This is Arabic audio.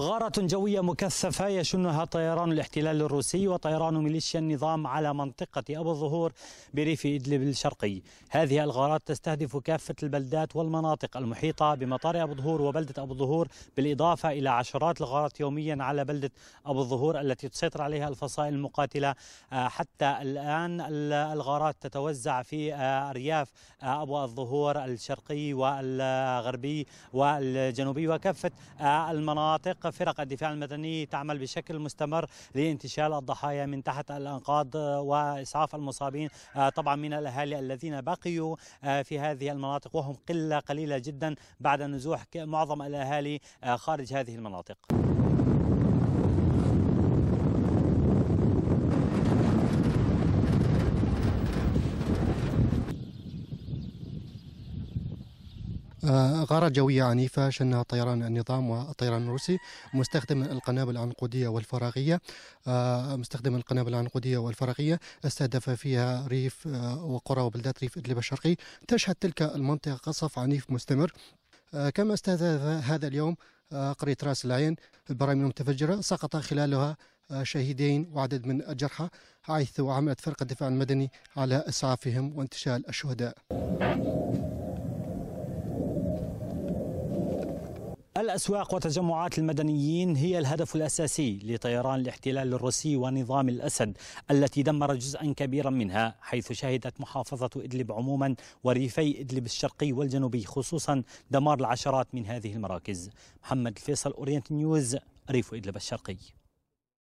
غارة جوية مكثفة يشنها طيران الاحتلال الروسي وطيران ميليشيا النظام على منطقة أبو الظهور بريف إدلب الشرقي هذه الغارات تستهدف كافة البلدات والمناطق المحيطة بمطار أبو الظهور وبلدة أبو الظهور بالإضافة إلى عشرات الغارات يوميا على بلدة أبو الظهور التي تسيطر عليها الفصائل المقاتلة آه، حتى الآن الغارات تتوزع في آه، أرياف آه، أبو الظهور الشرقي والغربي والجنوبي وكافة المناطق فرق الدفاع المدني تعمل بشكل مستمر لانتشال الضحايا من تحت الانقاض آه، واسعاف المصابين آه، طبعا من الاهالي الذين بقيوا آه، في هذه المناطق وهم قله قليله جدا بعد نزوح معظم الاهالي خارج هذه المناطق غارات جوية عنيفة شنها طيران النظام والطيران الروسي مستخدما القنابل العنقودية والفراغية آه، مستخدما القنابل العنقودية والفراغية استهدف فيها ريف آه، وقرى وبلدات ريف إدلب الشرقي تشهد تلك المنطقة قصف عنيف مستمر آه، كما استهدف هذا اليوم قرية راس العين البراميل المتفجرة سقط خلالها شهيدين وعدد من الجرحى حيث عملت فرقة الدفاع المدني على إسعافهم وانتشال الشهداء الأسواق وتجمعات المدنيين هي الهدف الأساسي لطيران الاحتلال الروسي ونظام الأسد التي دمر جزءا كبيرا منها حيث شهدت محافظة إدلب عموما وريفي إدلب الشرقي والجنوبي خصوصا دمار العشرات من هذه المراكز محمد الفيصل أورينت نيوز ريف إدلب الشرقي